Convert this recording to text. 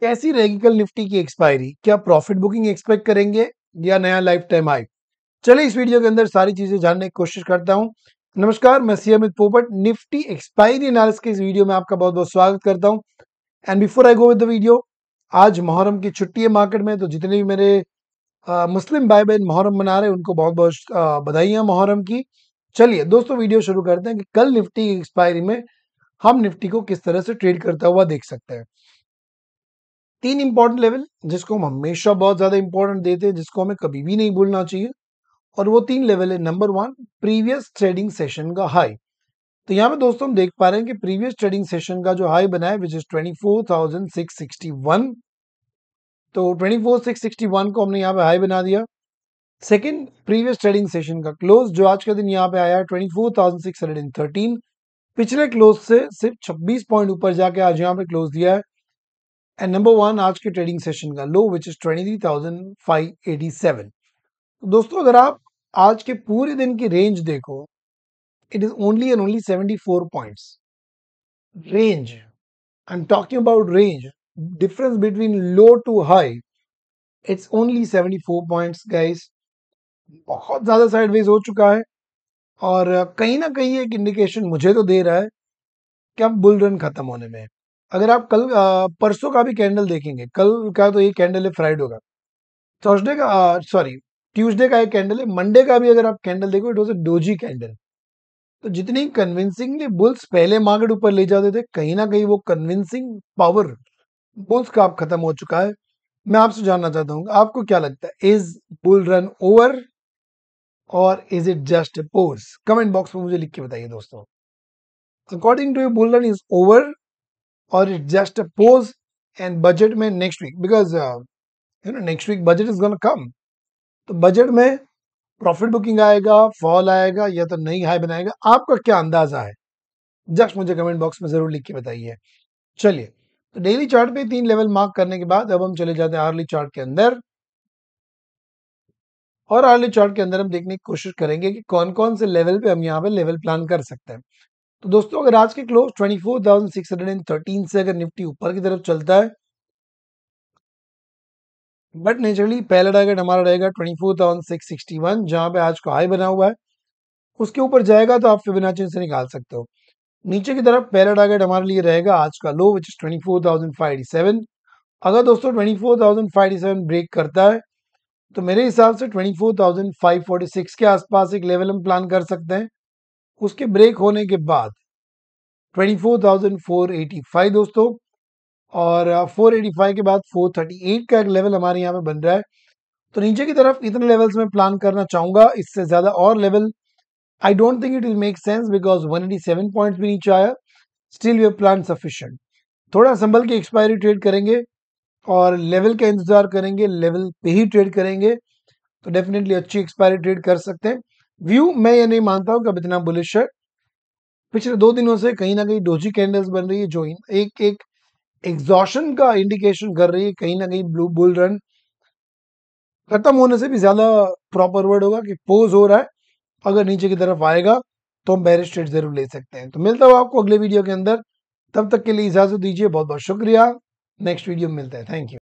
कैसी रहेगी कल निफ्टी की एक्सपायरी क्या प्रॉफिट बुकिंग एक्सपेक्ट करेंगे या नया लाइफ टाइम हाई चलिए इस वीडियो के अंदर सारी चीजें जानने की कोशिश करता हूं नमस्कार मैं सी अमित पोपट निफ्टी एक्सपायरी एनालिसिस के इस वीडियो में आपका बहुत बहुत स्वागत करता हूं and before I go with the video आज मोहर्रम की छुट्टी है मार्केट में तो जितने भी मेरे आ, मुस्लिम भाई बहन मोहर्रम मना रहे हैं उनको बहुत बहुत बधाई है मोहर्रम की चलिए दोस्तों वीडियो शुरू करते हैं कि कल निफ्टी की एक्सपायरी में हम निफ्टी को किस तरह से ट्रेड करता हुआ देख सकते हैं तीन इंपॉर्टेंट लेवल जिसको हम हमेशा बहुत ज़्यादा इंपॉर्टेंट देते हैं जिसको हमें कभी भी नहीं भूलना चाहिए और वो तीन लेवल है number one previous trading session का हाई तो यहाँ पे दोस्तों हम देख पा रहे हैं कि प्रीवियस ट्रेडिंग सेशन का जो हाई बना है विच इज ट्वेंटी तो ट्वेंटी को हमने यहाँ पे हाई बना दिया सेकेंड प्रीवियस ट्रेडिंग सेशन का क्लोज जो आज का दिन यहाँ पे आया है पिछले क्लोज से सिर्फ 26 पॉइंट ऊपर जाके आज यहाँ पे क्लोज दिया है एंड नंबर वन आज के ट्रेडिंग सेशन का low which is twenty three thousand five eighty seven दोस्तों अगर आप आज के पूरे दिन की रेंज देखो it is only and only seventy four point range I am talking about range difference between low to high it's only seventy four point guys बहुत ज़्यादा साइडवेज हो चुका है और कहीं ना कहीं एक इंडिकेशन मुझे तो दे रहा है कि अब बुल रन खत्म होने में है अगर आप कल परसों का भी कैंडल देखेंगे कल का तो ये कैंडल है फ्राइडे का थर्सडे का सॉरी ट्यूसडे का एक कैंडल है मंडे का भी अगर आप कैंडल देखो it was a doji candle तो जितनी कन्विंसिंगली बुल्स पहले मार्केट ऊपर ले जाते थे कहीं ना कहीं वो कन्विंसिंग पावर बुल्स का आप खत्म हो चुका है मैं आपसे जानना चाहता हूँ आपको क्या लगता है इज बुल रन ओवर और is it just a pause comment box में मुझे लिख के बताइए दोस्तों according to you bull run is over or it's just a pause and budget में next week because uh, you know next week budget is to come तो budget में profit booking आएगा फॉल आएगा या तो नई हाई बनाएगा आपका क्या अंदाजा है जस्ट मुझे कमेंट बॉक्स में जरूर लिख के बताइए चलिए तो डेली चार्ट pe तीन लेवल मार्क करने के बाद अब हम चले जाते हैं आर्ली चार्ट के अंदर और आर्ली चार्ट के अंदर हम देखने की कोशिश करेंगे कि कौन कौन से लेवल पे हम यहाँ पे लेवल प्लान कर सकते हैं तो दोस्तों अगर आज के क्लोज 24,613 से अगर निफ्टी ऊपर की तरफ चलता है बट नेचुरली पहला टारगेट हमारा रहेगा 24,661 जहां पे आज का हाई बना हुआ है उसके ऊपर जाएगा तो आप फिबोनाची से निकाल सकते हो नीचे की तरफ पहला टारगेट हमारे लिए रहेगा आज का लो विच इज सेवन अगर दोस्तों सेवन ब्रेक करता है तो मेरे हिसाब से ट्वेंटी के आसपास एक लेवल हम प्लान कर सकते हैं उसके ब्रेक होने के बाद 24,485 दोस्तों और 485 के बाद 438 का एक लेवल हमारे यहाँ पे बन रहा है तो नीचे की तरफ इतने लेवल्स में प्लान करना चाहूंगा इससे ज़्यादा और level I don't think it will make sense because 187 points भी नीचे आया स्टिल यूर प्लान सफिशियंट थोड़ा संभल के एक्सपायरी ट्रेड करेंगे और लेवल का इंतजार करेंगे लेवल पे ही ट्रेड करेंगे तो डेफिनेटली अच्छी एक्सपायरी ट्रेड कर सकते हैं व्यू मैं ये नहीं मानता हूं कि अब इतना बुलिश है पिछले दो दिनों से कहीं ना कहीं डोजी कैंडल्स बन रही है जो एक एक एग्जॉशन का इंडिकेशन कर रही है कहीं ना कहीं ब्लू बुल रन खत्म होने से भी ज्यादा प्रॉपर वर्ड होगा कि पोज हो रहा है अगर नीचे की तरफ आएगा तो हम बैरिस्ट रेट जरूर ले सकते हैं तो मिलता हूँ आपको अगले वीडियो के अंदर तब तक के लिए इजाजत दीजिए बहुत बहुत शुक्रिया नेक्स्ट वीडियो में मिलते हैं थैंक यू